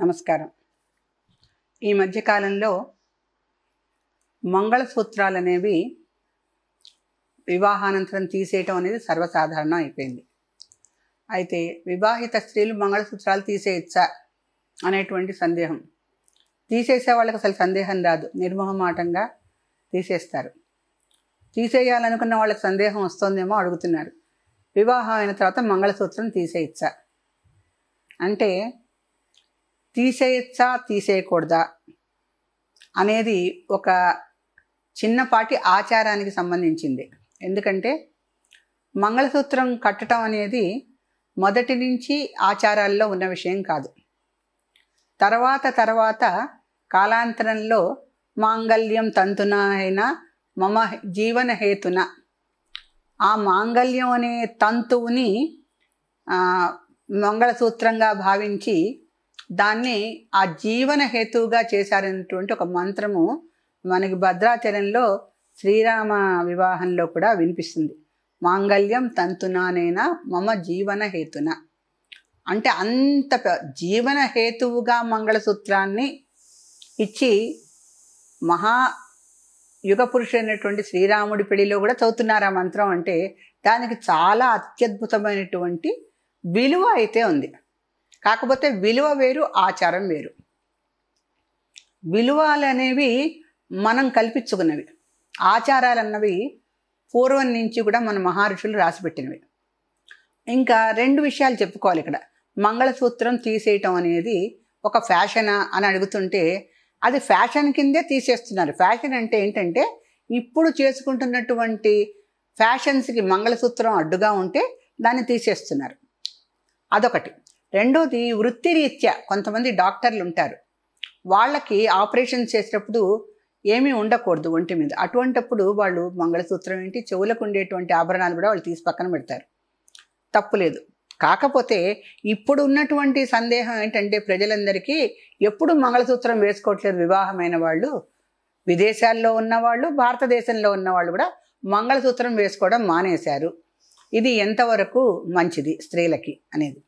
నమస్కారం ఈ మధ్యకాలంలో మంగళసూత్రాలు అనేవి వివాహానంతరం తీసేయటం అనేది సర్వసాధారణం అయిపోయింది అయితే వివాహిత స్త్రీలు మంగళసూత్రాలు తీసేయచ్చా అనేటువంటి సందేహం తీసేసే వాళ్ళకి అసలు సందేహం రాదు నిర్మోహమాటంగా తీసేస్తారు తీసేయాలనుకున్న వాళ్ళకి సందేహం వస్తుందేమో అడుగుతున్నారు వివాహం అయిన తర్వాత మంగళసూత్రం తీసేయచ్చా అంటే తీసేయచ్చా తీసేయకూడదా అనేది ఒక చిన్నపాటి ఆచారానికి సంబంధించింది ఎందుకంటే మంగళసూత్రం కట్టడం అనేది మొదటి నుంచి ఆచారాల్లో ఉన్న విషయం కాదు తర్వాత తర్వాత కాలాంతరంలో మాంగళ్యం తంతున అయిన మమ జీవన హేతున ఆ మాంగళ్యం అనే తంతువుని మంగళసూత్రంగా భావించి దాన్ని ఆ జీవన హేతువుగా చేశారనేటువంటి ఒక మంత్రము మనకి భద్రాచలంలో శ్రీరామ వివాహంలో కూడా వినిపిస్తుంది మాంగళ్యం తంతునానైనా మమ జీవన హేతున అంటే అంత జీవన హేతువుగా మంగళసూత్రాన్ని ఇచ్చి మహా యుగ పురుషుడైనటువంటి శ్రీరాముడి పెళ్లిలో కూడా చదువుతున్నారు ఆ మంత్రం అంటే దానికి చాలా అత్యద్భుతమైనటువంటి విలువ అయితే ఉంది కాకపోతే విలువ వేరు ఆచారం వేరు విలువలు అనేవి మనం కల్పించుకున్నవి ఆచారాలు అన్నవి పూర్వం నుంచి కూడా మన మహర్షులు రాసిపెట్టినవి ఇంకా రెండు విషయాలు చెప్పుకోవాలి ఇక్కడ మంగళసూత్రం తీసేయటం అనేది ఒక ఫ్యాషనా అని అడుగుతుంటే అది ఫ్యాషన్ కిందే తీసేస్తున్నారు ఫ్యాషన్ అంటే ఏంటంటే ఇప్పుడు చేసుకుంటున్నటువంటి ఫ్యాషన్స్కి మంగళసూత్రం అడ్డుగా ఉంటే దాన్ని తీసేస్తున్నారు అదొకటి రెండోది వృత్తిరీత్యా కొంతమంది డాక్టర్లు ఉంటారు వాళ్ళకి ఆపరేషన్ చేసేటప్పుడు ఏమీ ఉండకూడదు ఒంటి మీద అటువంటప్పుడు వాళ్ళు మంగళసూత్రం ఏంటి చెవులకు ఉండేటువంటి ఆభరణాలు కూడా వాళ్ళు తీసి పక్కన పెడతారు తప్పులేదు కాకపోతే ఇప్పుడు ఉన్నటువంటి సందేహం ఏంటంటే ప్రజలందరికీ ఎప్పుడు మంగళసూత్రం వేసుకోవట్లేదు వివాహమైన వాళ్ళు విదేశాల్లో ఉన్నవాళ్ళు భారతదేశంలో ఉన్నవాళ్ళు కూడా మంగళసూత్రం వేసుకోవడం మానేశారు ఇది ఎంతవరకు మంచిది స్త్రీలకి అనేది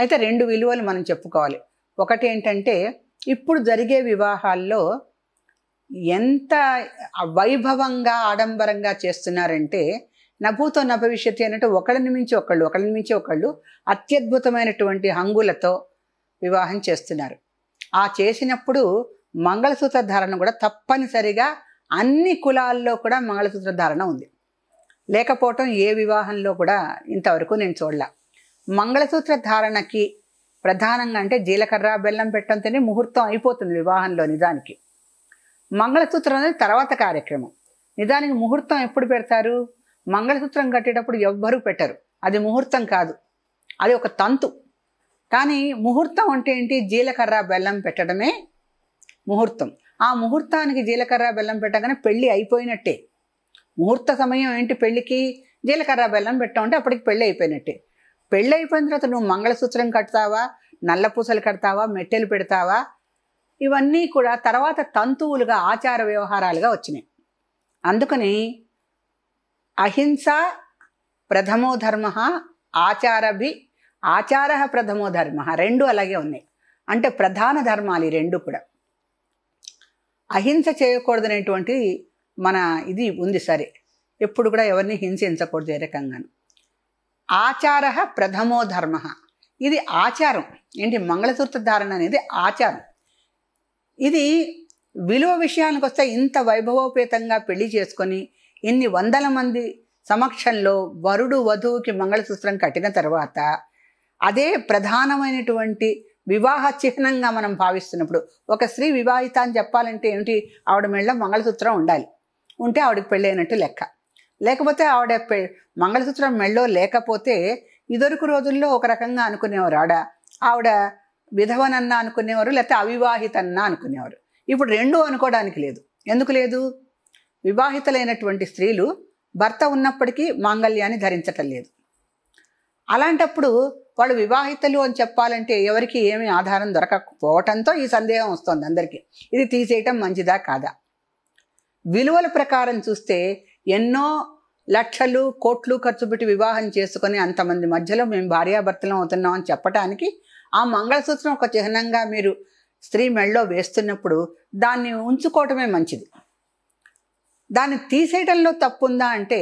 అయితే రెండు విలువలు మనం చెప్పుకోవాలి ఒకటి ఏంటంటే ఇప్పుడు జరిగే వివాహాల్లో ఎంత వైభవంగా ఆడంబరంగా చేస్తున్నారంటే నభూతో నభవిష్యతి అన్నట్టు ఒకళ్ళని మించి ఒకళ్ళు ఒకళ్ళని మించి ఒకళ్ళు అత్యద్భుతమైనటువంటి హంగులతో వివాహం చేస్తున్నారు ఆ చేసినప్పుడు మంగళసూత్ర ధారణ కూడా తప్పనిసరిగా అన్ని కులాల్లో కూడా మంగళసూత్ర ధారణ ఉంది లేకపోవటం ఏ వివాహంలో కూడా ఇంతవరకు నేను చూడలే మంగళసూత్ర ధారణకి ప్రధానంగా అంటే జీలకర్ర బెల్లం పెట్టంతోనే ముహూర్తం అయిపోతుంది వివాహంలో నిజానికి మంగళసూత్రం అనేది తర్వాత కార్యక్రమం నిజానికి ముహూర్తం ఎప్పుడు పెడతారు మంగళసూత్రం కట్టేటప్పుడు ఎవ్వరూ పెట్టరు అది ముహూర్తం కాదు అది ఒక తంతు కానీ ముహూర్తం అంటే ఏంటి జీలకర్ర బెల్లం పెట్టడమే ముహూర్తం ఆ ముహూర్తానికి జీలకర్ర బెల్లం పెట్టగానే పెళ్ళి అయిపోయినట్టే ముహూర్త సమయం ఏంటి పెళ్ళికి జీలకర్ర బెల్లం పెట్టామంటే అప్పటికి పెళ్ళి అయిపోయినట్టే పెళ్ళైపోయిన తర్వాత నువ్వు మంగళసూత్రం కడతావా నల్లపూసలు కడతావా మెట్టెలు పెడతావా ఇవన్నీ కూడా తర్వాత తంతువులుగా ఆచార వ్యవహారాలుగా వచ్చినాయి అందుకని అహింస ప్రథమో ధర్మ ఆచారభి ఆచార ప్రథమో ధర్మ రెండు అలాగే ఉన్నాయి అంటే ప్రధాన ధర్మాలు ఈ రెండు కూడా అహింస చేయకూడదనేటువంటి మన ఇది ఉంది సరే ఎప్పుడు కూడా ఎవరిని హింసించకూడదు ఏ రకంగాను ఆచార ప్రథమో ధర్మ ఇది ఆచారం ఏంటి మంగళసూత్ర ధారణ అనేది ఆచారం ఇది విలువ విషయానికి వస్తే ఇంత వైభవోపేతంగా పెళ్లి చేసుకొని ఇన్ని వందల మంది సమక్షంలో వరుడు వధువుకి మంగళసూత్రం కట్టిన తర్వాత అదే ప్రధానమైనటువంటి వివాహ చిహ్నంగా మనం భావిస్తున్నప్పుడు ఒక స్త్రీ వివాహిత అని చెప్పాలంటే ఏమిటి ఆవిడ మెళ్ళ మంగళసూత్రం ఉండాలి ఉంటే ఆవిడకి పెళ్ళైనట్టు లెక్క లేకపోతే ఆవిడ మంగళసూత్రం మెళ్ళో లేకపోతే ఇదొరకు రోజుల్లో ఒక రకంగా అనుకునేవారు ఆడ ఆవిడ విధవనన్న అనుకునేవారు లేకపోతే అవివాహితన్న అనుకునేవారు ఇప్పుడు రెండూ అనుకోవడానికి లేదు ఎందుకు లేదు వివాహితలైనటువంటి స్త్రీలు భర్త ఉన్నప్పటికీ మాంగళ్యాన్ని ధరించటం లేదు అలాంటప్పుడు వాళ్ళు వివాహితలు అని చెప్పాలంటే ఎవరికి ఏమి ఆధారం దొరకకపోవటంతో ఈ సందేహం వస్తుంది అందరికీ ఇది తీసేయటం మంచిదా కాదా విలువల ప్రకారం చూస్తే ఎన్నో లక్షలు కోట్లు ఖర్చు పెట్టి వివాహం చేసుకొని అంతమంది మధ్యలో మేము భార్యాభర్తలం అవుతున్నాం అని చెప్పడానికి ఆ మంగళసూత్రం ఒక చిహ్నంగా మీరు స్త్రీ మెళ్ళో వేస్తున్నప్పుడు దాన్ని ఉంచుకోవటమే మంచిది దాన్ని తీసేయడంలో తప్పుందా అంటే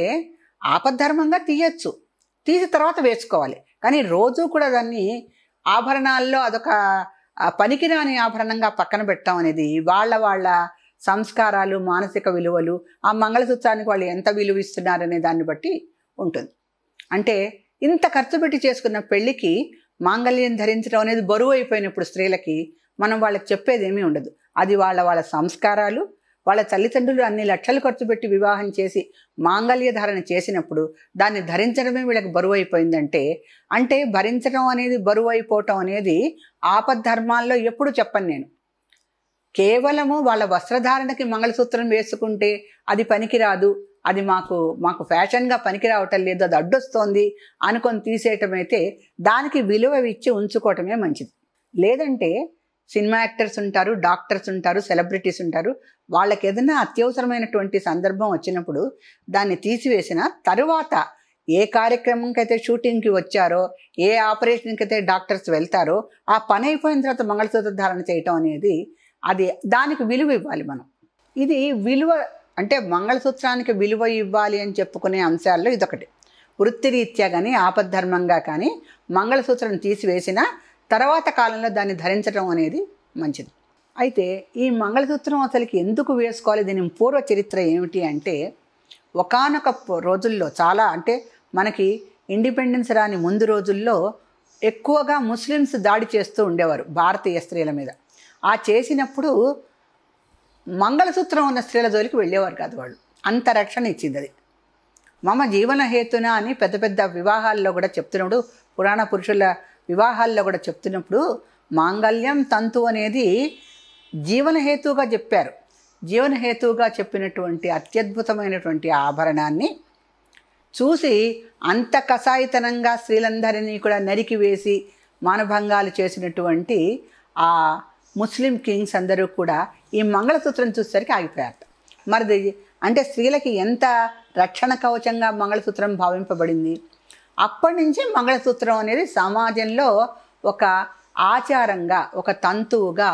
ఆపద్ధర్మంగా తీయచ్చు తీసిన తర్వాత వేసుకోవాలి కానీ రోజు కూడా దాన్ని ఆభరణాల్లో అదొక పనికిరాని ఆభరణంగా పక్కన పెట్టడం అనేది వాళ్ళ వాళ్ళ సంస్కారాలు మానసిక విలువలు ఆ మంగళసూత్రానికి వాళ్ళు ఎంత విలువ ఇస్తున్నారనే దాన్ని బట్టి ఉంటుంది అంటే ఇంత ఖర్చు పెట్టి చేసుకున్న పెళ్ళికి మాంగళ్యం ధరించడం అనేది బరువు అయిపోయినప్పుడు స్త్రీలకి మనం వాళ్ళకి చెప్పేది ఏమీ ఉండదు అది వాళ్ళ వాళ్ళ సంస్కారాలు వాళ్ళ తల్లిదండ్రులు అన్ని లక్షలు ఖర్చు పెట్టి వివాహం చేసి మాంగళ్య ధారణ చేసినప్పుడు దాన్ని ధరించడమే వీళ్ళకి బరువు అయిపోయిందంటే అంటే భరించడం అనేది బరువు అయిపోవటం అనేది ఆపద్ధర్మాల్లో ఎప్పుడు చెప్పను నేను కేవలము వాళ్ళ వస్త్రధారణకి మంగళసూత్రం వేసుకుంటే అది పనికిరాదు అది మాకు మాకు ఫ్యాషన్గా పనికి రావటం లేదు అది అడ్డొస్తోంది అనుకొని తీసేయటం అయితే దానికి విలువ ఇచ్చి ఉంచుకోవటమే మంచిది లేదంటే సినిమా యాక్టర్స్ ఉంటారు డాక్టర్స్ ఉంటారు సెలబ్రిటీస్ ఉంటారు వాళ్ళకి ఏదైనా అత్యవసరమైనటువంటి సందర్భం వచ్చినప్పుడు దాన్ని తీసివేసిన తరువాత ఏ అయితే షూటింగ్కి వచ్చారో ఏ ఆపరేషన్కి అయితే డాక్టర్స్ వెళ్తారో ఆ పని అయిపోయిన తర్వాత మంగళసూత్ర ధారణ చేయటం అనేది అది దానికి విలువ ఇవ్వాలి మనం ఇది విలువ అంటే మంగళసూత్రానికి విలువ ఇవ్వాలి అని చెప్పుకునే అంశాల్లో ఇదొకటి వృత్తిరీత్యా కానీ ఆపద్ధర్మంగా కానీ మంగళసూత్రం తీసివేసిన తర్వాత కాలంలో దాన్ని ధరించడం అనేది మంచిది అయితే ఈ మంగళసూత్రం అసలుకి ఎందుకు వేసుకోవాలి దీని పూర్వ చరిత్ర ఏమిటి అంటే ఒకనొక రోజుల్లో చాలా అంటే మనకి ఇండిపెండెన్స్ రాని ముందు రోజుల్లో ఎక్కువగా ముస్లిమ్స్ దాడి చేస్తూ ఉండేవారు భారతీయ స్త్రీల మీద ఆ చేసినప్పుడు మంగళసూత్రం ఉన్న స్త్రీల జోలికి వెళ్ళేవారు కాదు వాళ్ళు అంత రక్షణ ఇచ్చింది అది మమ జీవన హేతున అని పెద్ద పెద్ద వివాహాల్లో కూడా చెప్తున్నప్పుడు పురాణ పురుషుల వివాహాల్లో కూడా చెప్తున్నప్పుడు మాంగళ్యం తంతు అనేది జీవనహేతువుగా చెప్పారు జీవనహేతువుగా చెప్పినటువంటి అత్యద్భుతమైనటువంటి ఆభరణాన్ని చూసి అంత కషాయితనంగా స్త్రీలందరినీ కూడా నరికి వేసి మానభంగాలు చేసినటువంటి ఆ ముస్లిం కింగ్స్ అందరూ కూడా ఈ మంగళసూత్రం చూసేసరికి ఆగిపోయారు మరిది అంటే స్త్రీలకి ఎంత రక్షణ కవచంగా మంగళసూత్రం భావింపబడింది అప్పటి నుంచి మంగళసూత్రం అనేది సమాజంలో ఒక ఆచారంగా ఒక తంతువుగా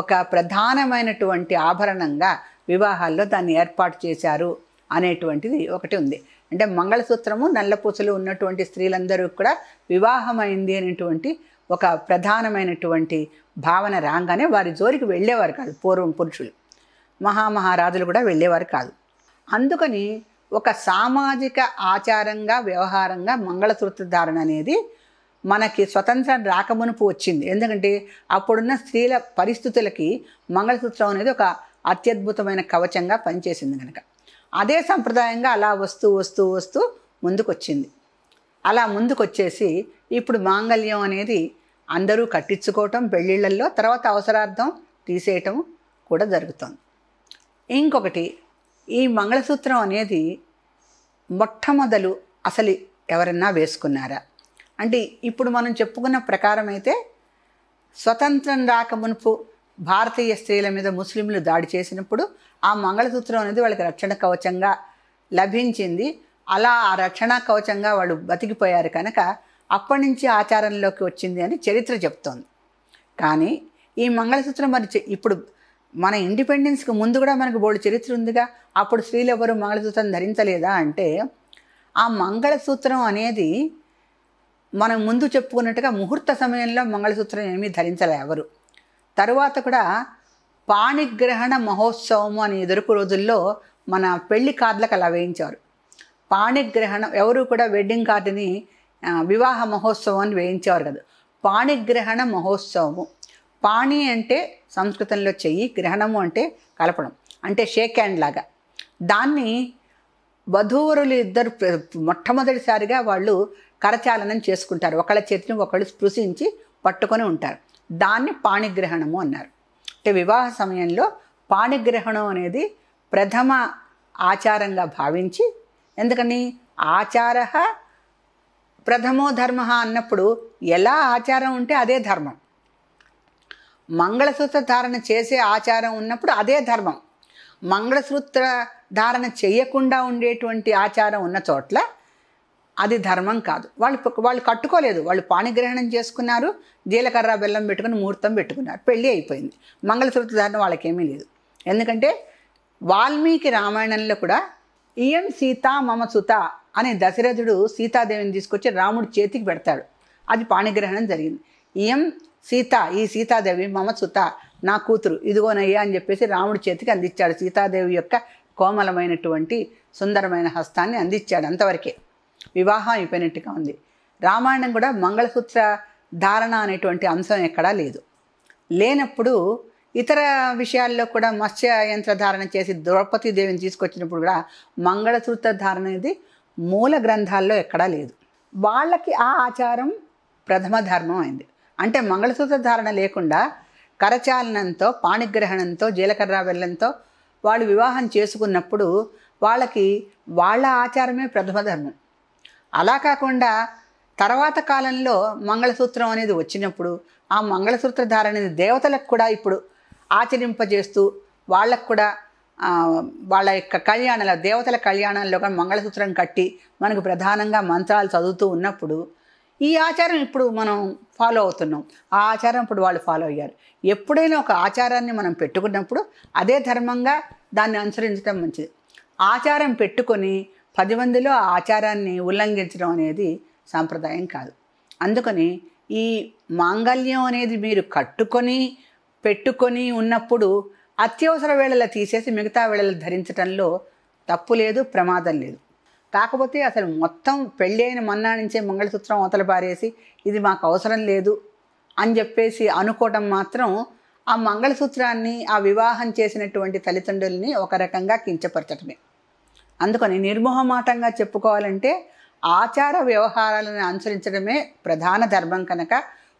ఒక ప్రధానమైనటువంటి ఆభరణంగా వివాహాల్లో దాన్ని ఏర్పాటు చేశారు అనేటువంటిది ఒకటి ఉంది అంటే మంగళసూత్రము నల్లపూసలు ఉన్నటువంటి స్త్రీలందరూ కూడా వివాహమైంది అనేటువంటి ఒక ప్రధానమైనటువంటి భావన రాగానే వారి జోలికి వెళ్ళేవారు కాదు పూర్వం పురుషులు మహామహారాజులు కూడా వెళ్ళేవారు కాదు అందుకని ఒక సామాజిక ఆచారంగా వ్యవహారంగా మంగళసూత్ర ధారణ అనేది మనకి స్వతంత్రం రాకమునుపు వచ్చింది ఎందుకంటే అప్పుడున్న స్త్రీల పరిస్థితులకి మంగళసూత్రం అనేది ఒక అత్యద్భుతమైన కవచంగా పనిచేసింది కనుక అదే సంప్రదాయంగా అలా వస్తూ వస్తూ వస్తూ ముందుకొచ్చింది అలా ముందుకొచ్చేసి ఇప్పుడు మాంగళ్యం అనేది అందరూ కట్టించుకోవటం పెళ్ళిళ్ళల్లో తర్వాత అవసరార్థం తీసేయటం కూడా జరుగుతుంది ఇంకొకటి ఈ మంగళసూత్రం అనేది మొట్టమొదలు అసలు ఎవరన్నా వేసుకున్నారా అంటే ఇప్పుడు మనం చెప్పుకున్న ప్రకారం అయితే స్వతంత్రం రాక మునుపు భారతీయ స్త్రీల మీద ముస్లింలు దాడి చేసినప్పుడు ఆ మంగళసూత్రం అనేది వాళ్ళకి రక్షణ కవచంగా లభించింది అలా ఆ రక్షణ కవచంగా వాళ్ళు బతికిపోయారు కనుక అప్పటి నుంచి ఆచారంలోకి వచ్చింది అని చరిత్ర చెప్తోంది కానీ ఈ మంగళసూత్రం మరి ఇప్పుడు మన ఇండిపెండెన్స్కి ముందు కూడా మనకు బోర్డు చరిత్ర ఉందిగా అప్పుడు స్త్రీలు ఎవరు మంగళసూత్రం ధరించలేదా అంటే ఆ మంగళసూత్రం అనేది మనం ముందు చెప్పుకున్నట్టుగా ముహూర్త సమయంలో మంగళసూత్రం ఏమీ ధరించలే ఎవరు తరువాత కూడా పాణిగ్రహణ మహోత్సవం అని ఎదురుకు రోజుల్లో మన పెళ్లి కార్డులకు అలా వేయించారు పాణిగ్రహణం ఎవరు కూడా వెడ్డింగ్ కార్డుని వివాహ మహోత్సవం అని వేయించేవారు కదా పాణిగ్రహణ మహోత్సవము పాణి అంటే సంస్కృతంలో చెయ్యి గ్రహణము అంటే కలపడం అంటే షేక్ హ్యాండ్ లాగా దాన్ని వధూవరులు ఇద్దరు మొట్టమొదటిసారిగా వాళ్ళు కరచాలనం చేసుకుంటారు ఒకళ్ళ చేతిని ఒకళ్ళు స్పృశించి పట్టుకొని ఉంటారు దాన్ని పాణిగ్రహణము అన్నారు అంటే వివాహ సమయంలో పాణిగ్రహణం అనేది ప్రథమ ఆచారంగా భావించి ఎందుకని ఆచార ప్రథమో ధర్మ అన్నప్పుడు ఎలా ఆచారం ఉంటే అదే ధర్మం మంగళసూత్ర ధారణ చేసే ఆచారం ఉన్నప్పుడు అదే ధర్మం మంగళసూత్ర ధారణ చేయకుండా ఉండేటువంటి ఆచారం ఉన్న చోట్ల అది ధర్మం కాదు వాళ్ళు వాళ్ళు కట్టుకోలేదు వాళ్ళు పాణిగ్రహణం చేసుకున్నారు జీలకర్ర బెల్లం పెట్టుకుని ముహూర్తం పెట్టుకున్నారు పెళ్ళి అయిపోయింది మంగళసూత్ర ధారణ వాళ్ళకేమీ లేదు ఎందుకంటే వాల్మీకి రామాయణంలో కూడా ఇయం సీతా మమ సుత అనే దశరథుడు సీతాదేవిని తీసుకొచ్చి రాముడి చేతికి పెడతాడు అది పాణిగ్రహణం జరిగింది ఇయం సీత ఈ సీతాదేవి మమ సుత నా కూతురు ఇదిగోనయ్యా అని చెప్పేసి రాముడి చేతికి అందించాడు సీతాదేవి యొక్క కోమలమైనటువంటి సుందరమైన హస్తాన్ని అందించాడు అంతవరకే వివాహం అయిపోయినట్టుగా ఉంది రామాయణం కూడా మంగళసూత్ర ధారణ అనేటువంటి అంశం ఎక్కడా లేదు లేనప్పుడు ఇతర విషయాల్లో కూడా మత్స్య యంత్ర ధారణ చేసి ద్రౌపది దేవిని తీసుకొచ్చినప్పుడు కూడా మంగళసూత్ర ధారణ అనేది మూల గ్రంథాల్లో ఎక్కడా లేదు వాళ్ళకి ఆ ఆచారం ప్రథమ ధర్మం అయింది అంటే మంగళసూత్ర ధారణ లేకుండా కరచాలనంతో పాణిగ్రహణంతో జీలకర్ర వెళ్ళంతో వాళ్ళు వివాహం చేసుకున్నప్పుడు వాళ్ళకి వాళ్ళ ఆచారమే ప్రథమ ధర్మం అలా కాకుండా తర్వాత కాలంలో మంగళసూత్రం అనేది వచ్చినప్పుడు ఆ మంగళసూత్ర ధారణ దేవతలకు కూడా ఇప్పుడు ఆచరింపజేస్తూ వాళ్ళకు కూడా వాళ్ళ యొక్క కళ్యాణంలో దేవతల కళ్యాణంలో కానీ మంగళసూత్రం కట్టి మనకు ప్రధానంగా మంత్రాలు చదువుతూ ఉన్నప్పుడు ఈ ఆచారం ఇప్పుడు మనం ఫాలో అవుతున్నాం ఆ ఆచారం ఇప్పుడు వాళ్ళు ఫాలో అయ్యారు ఎప్పుడైనా ఒక ఆచారాన్ని మనం పెట్టుకున్నప్పుడు అదే ధర్మంగా దాన్ని అనుసరించడం మంచిది ఆచారం పెట్టుకొని పది మందిలో ఆ ఆచారాన్ని ఉల్లంఘించడం అనేది సాంప్రదాయం కాదు అందుకని ఈ మాంగళ్యం అనేది మీరు కట్టుకొని పెట్టుకొని ఉన్నప్పుడు అత్యవసర వేళల తీసేసి మిగతా వేళలు ధరించడంలో తప్పు లేదు ప్రమాదం లేదు కాకపోతే అసలు మొత్తం పెళ్ళి అయిన నుంచే మంగళసూత్రం అవతల పారేసి ఇది మాకు అవసరం లేదు అని చెప్పేసి అనుకోవడం మాత్రం ఆ మంగళసూత్రాన్ని ఆ వివాహం చేసినటువంటి తల్లిదండ్రుల్ని ఒక రకంగా కించపరచటమే అందుకని నిర్మోహమాటంగా చెప్పుకోవాలంటే ఆచార వ్యవహారాలను అనుసరించడమే ప్రధాన ధర్మం కనుక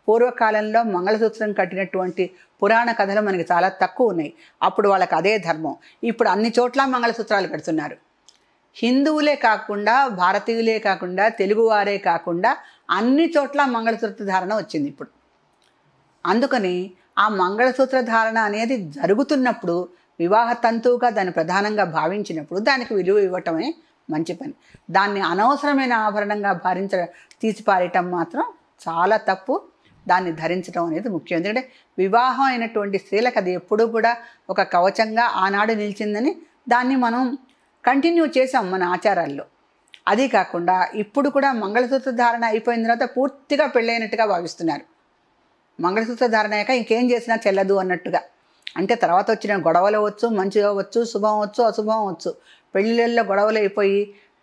పూర్వకాలంలో మంగళసూత్రం కట్టినటువంటి పురాణ కథలు మనకి చాలా తక్కువ ఉన్నాయి అప్పుడు వాళ్ళకి అదే ధర్మం ఇప్పుడు అన్ని చోట్ల మంగళసూత్రాలు కడుతున్నారు హిందువులే కాకుండా భారతీయులే కాకుండా తెలుగువారే కాకుండా అన్ని చోట్ల మంగళసూత్ర ధారణ వచ్చింది ఇప్పుడు అందుకని ఆ మంగళసూత్ర ధారణ అనేది జరుగుతున్నప్పుడు వివాహ తంతువుగా దాన్ని ప్రధానంగా భావించినప్పుడు దానికి విలువ ఇవ్వటమే మంచి పని దాన్ని అనవసరమైన ఆభరణంగా భారించ తీసిపారేయటం మాత్రం చాలా తప్పు దాన్ని ధరించడం అనేది ముఖ్యం ఎందుకంటే వివాహం అయినటువంటి స్త్రీలకు అది ఎప్పుడూ కూడా ఒక కవచంగా ఆనాడు నిలిచిందని దాన్ని మనం కంటిన్యూ చేసాం మన ఆచారాల్లో అది కాకుండా ఇప్పుడు కూడా మంగళసూత్ర ధారణ అయిపోయిన తర్వాత పూర్తిగా పెళ్ళైనట్టుగా భావిస్తున్నారు మంగళసూత్ర ధారణ అయ్యాక ఇంకేం చేసినా చెల్లదు అన్నట్టుగా అంటే తర్వాత వచ్చిన గొడవలు అవ్వచ్చు మంచి అవ్వచ్చు శుభం అవ్వచ్చు అశుభం అవ్వచ్చు పెళ్ళిళ్ళల్లో గొడవలు అయిపోయి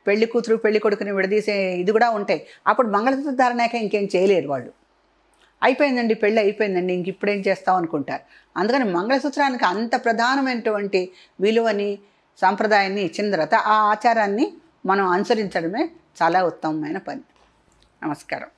పెళ్లి కూతురు పెళ్లి కొడుకుని విడదీసే ఇది కూడా ఉంటాయి అప్పుడు మంగళసూత్ర ధారణాక ఇంకేం చేయలేరు వాళ్ళు అయిపోయిందండి పెళ్ళి అయిపోయిందండి ఇంక ఇప్పుడేం చేస్తాం అనుకుంటారు అందుకని మంగళసూత్రానికి అంత ప్రధానమైనటువంటి విలువని సాంప్రదాయాన్ని ఇచ్చిన తర్వాత ఆ ఆచారాన్ని మనం అనుసరించడమే చాలా ఉత్తమమైన పని నమస్కారం